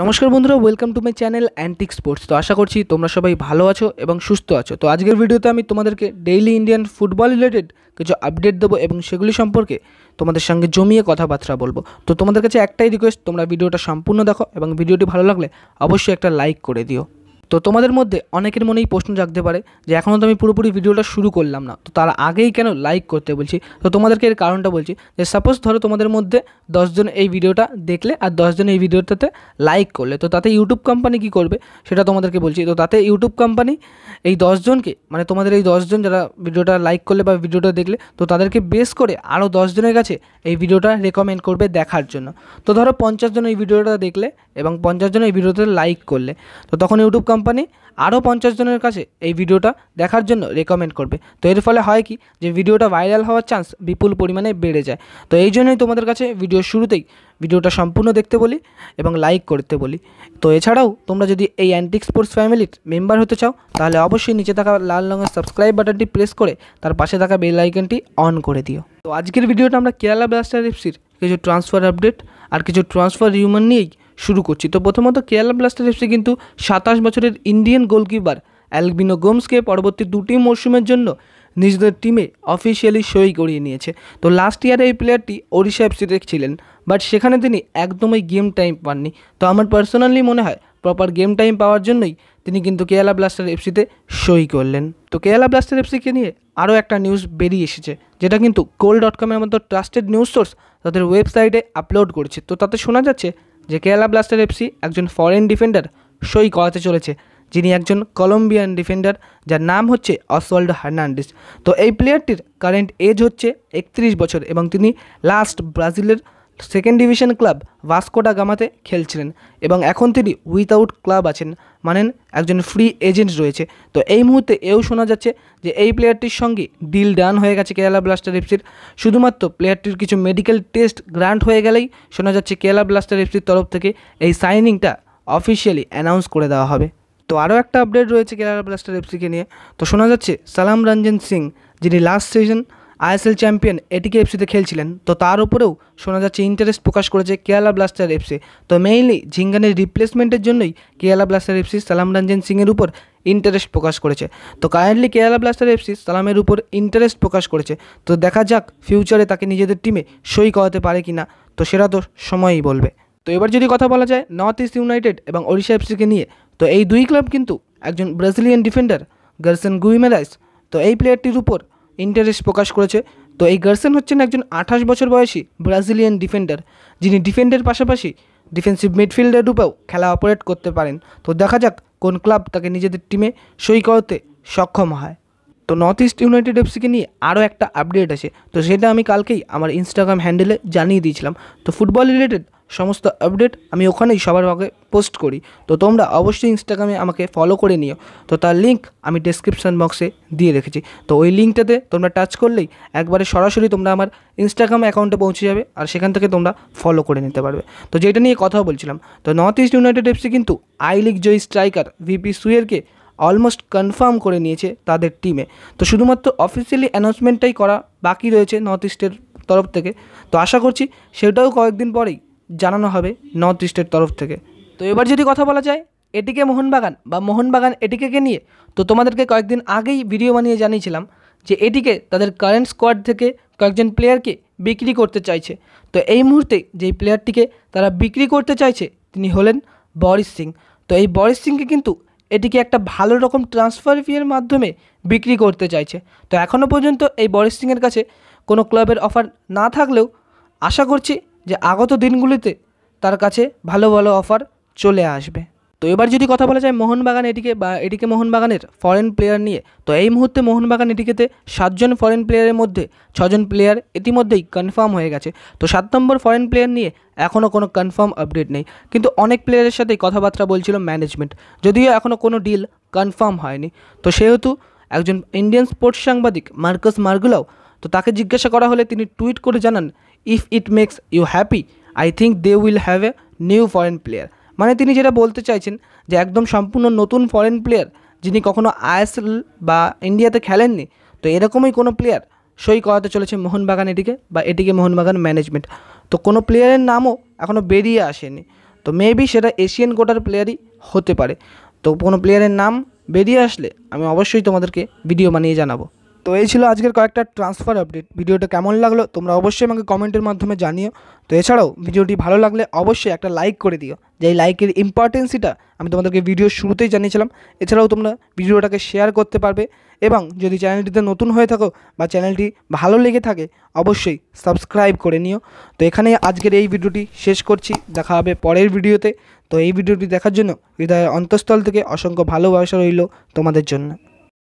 নমস্কার বন্ধুরা welcome to my channel antique sports তো আশা করছি তোমরা সবাই ভালো আছো এবং সুস্থ আছো তো আজকের ভিডিওতে আমি তোমাদেরকে ডেইলি ইন্ডিয়ান ফুটবল রিলেটেড কিছু আপডেট দেবো এবং সেগুলি সম্পর্কে তোমাদের সঙ্গে জমিয়ে কথাবার্তা বলবো তো তোমাদের কাছে একটাই রিকোয়েস্ট তোমরা ভিডিওটা সম্পূর্ণ দেখো এবং ভিডিওটি ভালো লাগলে অবশ্যই একটা লাইক করে দিও তো তোমাদের মধ্যে অনেকের মনেই প্রশ্ন জাগতে পারে যে এখনও তো আমি পুরোপুরি ভিডিওটা শুরু করলাম না তো তার আগেই কেন লাইক করতে বলছি তো তোমাদেরকে এর কারণটা বলছি যে সাপোজ ধরো তোমাদের মধ্যে দশজন এই ভিডিওটা দেখলে আর দশজন এই ভিডিওটাতে লাইক করলে তো তাতে ইউটিউব কোম্পানি কি করবে সেটা তোমাদেরকে বলছি তো তাতে ইউটিউব কোম্পানি এই দশজনকে মানে তোমাদের এই দশজন যারা ভিডিওটা লাইক করলে বা ভিডিওটা দেখলে তো তাদেরকে বেস করে আরও দশজনের কাছে এই ভিডিওটা রেকমেন্ড করবে দেখার জন্য তো ধরো পঞ্চাশ জন এই ভিডিওটা দেখলে এবং পঞ্চাশ জন এই ভিডিওতে লাইক করলে তো তখন ইউটিউব কোম্পানি কোম্পানি আরও পঞ্চাশ জনের কাছে এই ভিডিওটা দেখার জন্য রেকমেন্ড করবে তো এর ফলে হয় কি যে ভিডিওটা ভাইরাল হওয়ার চান্স বিপুল পরিমাণে বেড়ে যায় তো এই জন্যই তোমাদের কাছে ভিডিও শুরুতেই ভিডিওটা সম্পূর্ণ দেখতে বলি এবং লাইক করতে বলি তো এছাড়াও তোমরা যদি এই অ্যান্টিক স্পোর্টস ফ্যামিলির মেম্বার হতে চাও তাহলে অবশ্যই নিচে থাকা লাল রঙের সাবস্ক্রাইব বাটনটি প্রেস করে তার পাশে থাকা বেল আইকনটি অন করে দিও তো আজকের ভিডিওটা আমরা কেরালা ব্লাস্টার এফসির কিছু ট্রান্সফার আপডেট আর কিছু ট্রান্সফার রিউমান নিয়েই শুরু করছি তো প্রথমত কেরালা ব্লাস্টার এফসি কিন্তু সাতাশ বছরের ইন্ডিয়ান গোলকিপার অ্যালবিনো গোমসকে পরবর্তী দুটি মরশুমের জন্য নিজেদের টিমে অফিসিয়ালি সই করিয়ে নিয়েছে তো লাস্ট ইয়ারে এই প্লেয়ারটি ওড়িশা এফসিতে ছিলেন বাট সেখানে তিনি একদমই গেম টাইম পাননি তো আমার পার্সোনালি মনে হয় প্রপার গেম টাইম পাওয়ার জন্যই তিনি কিন্তু কেয়ালা ব্লাস্টার এফসিতে সই করলেন তো কেয়ালা ব্লাস্টার এফসিকে নিয়ে আরও একটা নিউজ বেরিয়ে এসেছে যেটা কিন্তু কোল ডট কমের মতো ট্রাস্টেড নিউজ সোর্স তাদের ওয়েবসাইটে আপলোড করেছে তো তাতে শোনা যাচ্ছে যে কেরালা ব্লাস্টার এফসি একজন ফরেন ডিফেন্ডার সই করাতে চলেছে যিনি একজন কলম্বিয়ান ডিফেন্ডার যার নাম হচ্ছে অসওয়াল্ড হার্নান্ডিস তো এই প্লেয়ারটির কারেন্ট এজ হচ্ছে একত্রিশ বছর এবং তিনি লাস্ট ব্রাজিলের সেকেন্ড ডিভিশন ক্লাব ভাস্কোটা গামাতে খেলছিলেন এবং এখন তিনি উইথআউট ক্লাব আছেন মানেন একজন ফ্রি এজেন্ট রয়েছে তো এই মুহূর্তে এও শোনা যাচ্ছে যে এই প্লেয়ারটির সঙ্গে ডিল ডান হয়ে গেছে কেরালা ব্লাস্টার এফসির শুধুমাত্র প্লেয়ারটির কিছু মেডিকেল টেস্ট গ্রান্ট হয়ে গেলেই শোনা যাচ্ছে কেরালা ব্লাস্টার এফসির তরফ থেকে এই সাইনিংটা অফিসিয়ালি অ্যানাউন্স করে দেওয়া হবে তো আরও একটা আপডেট রয়েছে কেরালা ব্লাস্টার এফসিকে নিয়ে তো শোনা যাচ্ছে সালাম রঞ্জন সিং যিনি লাস্ট সিজন আইএসএল চ্যাম্পিয়ন এটিকে এফসিতে খেলছিলেন তো তার উপরেও শোনা যাচ্ছে ইন্টারেস্ট প্রকাশ করেছে কেরালা ব্লাস্টার এফসি তো মেইনলি ঝিঙ্গানের রিপ্লেসমেন্টের জন্যই কেরালা ব্লাস্টার এফসি সালাম রঞ্জন সিংয়ের উপর ইন্টারেস্ট প্রকাশ করেছে তো কারেন্টলি কেরালা ব্লাস্টার এফসি সালামের উপর ইন্টারেস্ট প্রকাশ করেছে তো দেখা যাক ফিউচারে তাকে নিজেদের টিমে সই করাতে পারে কি না তো সেটা তো সময়ই বলবে তো এবার যদি কথা বলা যায় নর্থ ইস্ট ইউনাইটেড এবং ওড়িশা এফসিকে নিয়ে তো এই দুই ক্লাব কিন্তু একজন ব্রাজিলিয়ান ডিফেন্ডার গার্সেন গুইমেরাইস তো এই প্লেয়ারটির উপর ইন্টারেস্ট প্রকাশ করেছে তো এই গার্সেন হচ্ছেন একজন আঠাশ বছর বয়সী ব্রাজিলিয়ান ডিফেন্ডার যিনি ডিফেন্ডের পাশাপাশি ডিফেন্সিভ মিডফিল্ডার রূপেও খেলা অপারেট করতে পারেন তো দেখা যাক কোন ক্লাব তাকে নিজেদের টিমে সই করতে সক্ষম হয় তো নর্থ ইস্ট ইউনাইটেড এফসিকে নিয়ে আরও একটা আপডেট আছে তো সেটা আমি কালকেই আমার ইনস্টাগ্রাম হ্যান্ডেলে জানিয়ে দিয়েছিলাম তো ফুটবল রিলেটেড সমস্ত আপডেট আমি ওখানেই সবার আগে পোস্ট করি তো তোমরা অবশ্যই ইনস্টাগ্রামে আমাকে ফলো করে নিও তো তার লিঙ্ক আমি ডিসক্রিপশান বক্সে দিয়ে রেখেছি তো ওই লিঙ্কটাতে তোমরা টাচ করলেই একবারে সরাসরি তোমরা আমার ইনস্টাগ্রাম অ্যাকাউন্টে পৌঁছে যাবে আর সেখান থেকে তোমরা ফলো করে নিতে পারবে তো যেটা নিয়ে কথা বলছিলাম তো নর্থ ইস্ট ইউনাইটেড এফসি কিন্তু আই লিগ জয় স্ট্রাইকার ভিপি সুয়েরকে অলমোস্ট কনফার্ম করে নিয়েছে তাদের টিমে তো শুধুমাত্র অফিসিয়ালি অ্যানাউন্সমেন্টটাই করা বাকি রয়েছে নর্থ ইস্টের তরফ থেকে তো আশা করছি সেটাও কয়েকদিন পরেই জানানো হবে নর্থ ইস্টের তরফ থেকে তো এবার যদি কথা বলা যায় এটিকে মোহনবাগান বা মোহনবাগান এটিকে নিয়ে তো তোমাদেরকে কয়েকদিন আগেই ভিডিও বানিয়ে জানিয়েছিলাম যে এটিকে তাদের কারেন্ট স্কোয়াড থেকে কয়েকজন প্লেয়ারকে বিক্রি করতে চাইছে তো এই মুহূর্তে যেই প্লেয়ারটিকে তারা বিক্রি করতে চাইছে তিনি হলেন বরিশ সিং তো এই বরিশ সিংকে কিন্তু এটিকে একটা ভালো রকম ট্রান্সফার ফিয়ের মাধ্যমে বিক্রি করতে চাইছে তো এখনও পর্যন্ত এই বরিশ সিংয়ের কাছে কোনো ক্লাবের অফার না থাকলেও আশা করছি যে আগত দিনগুলিতে তার কাছে ভালো ভালো অফার চলে আসবে তো এবার যদি কথা বলা যায় মোহনবাগান এটিকে বা এটিকে মোহনবাগানের ফরেন প্লেয়ার নিয়ে তো এই মুহূর্তে মোহনবাগান এটিকেতে সাতজন ফরেন প্লেয়ারের মধ্যে ছজন প্লেয়ার ইতিমধ্যেই কনফার্ম হয়ে গেছে তো সাত নম্বর ফরেন প্লেয়ার নিয়ে এখনও কোনো কনফার্ম আপডেট নেই কিন্তু অনেক প্লেয়ারের সাথেই কথাবার্তা বলছিল ম্যানেজমেন্ট যদিও এখনও কোনো ডিল কনফার্ম হয়নি তো সেহেতু একজন ইন্ডিয়ান স্পোর্টস সাংবাদিক মার্কাস মার্গুলাও তো তাকে জিজ্ঞাসা করা হলে তিনি টুইট করে জানান if it makes you happy I think they will have a new foreign player মানে তিনি যেটা বলতে চাইছেন যে একদম সম্পূর্ণ নতুন ফরেন প্লেয়ার যিনি কখনো আইএসএল বা ইন্ডিয়াতে খেলেননি তো এরকমই কোনো প্লেয়ার সই করাতে চলেছে মোহনবাগান এটিকে বা এটিকে মোহনবাগান ম্যানেজমেন্ট তো কোনো প্লেয়ারের নামও এখনও বেরিয়ে আসেনি তো মেবি সেটা এশিয়ান কোটার প্লেয়ারই হতে পারে তো কোনো প্লেয়ারের নাম বেরিয়ে আসলে আমি অবশ্যই তোমাদেরকে ভিডিও বানিয়ে জানাবো তো এই ছিল আজকের কয়েকটা ট্রান্সফার আপডেট ভিডিওটা কেমন লাগলো তোমরা অবশ্যই আমাকে কমেন্টের মাধ্যমে জানিও তো এছাড়াও ভিডিওটি ভালো লাগলে অবশ্যই একটা লাইক করে দিও যে এই লাইকের ইম্পর্টেন্সিটা আমি তোমাদেরকে ভিডিওর শুরুতেই জানিয়েছিলাম এছাড়াও তোমরা ভিডিওটাকে শেয়ার করতে পারবে এবং যদি চ্যানেলটিতে নতুন হয়ে থাকো বা চ্যানেলটি ভালো লেগে থাকে অবশ্যই সাবস্ক্রাইব করে নিও তো এখানেই আজকের এই ভিডিওটি শেষ করছি দেখা হবে পরের ভিডিওতে তো এই ভিডিওটি দেখার জন্য হৃদয়ের অন্তঃস্থল থেকে অসংখ্য ভালোবাসা রইল তোমাদের জন্য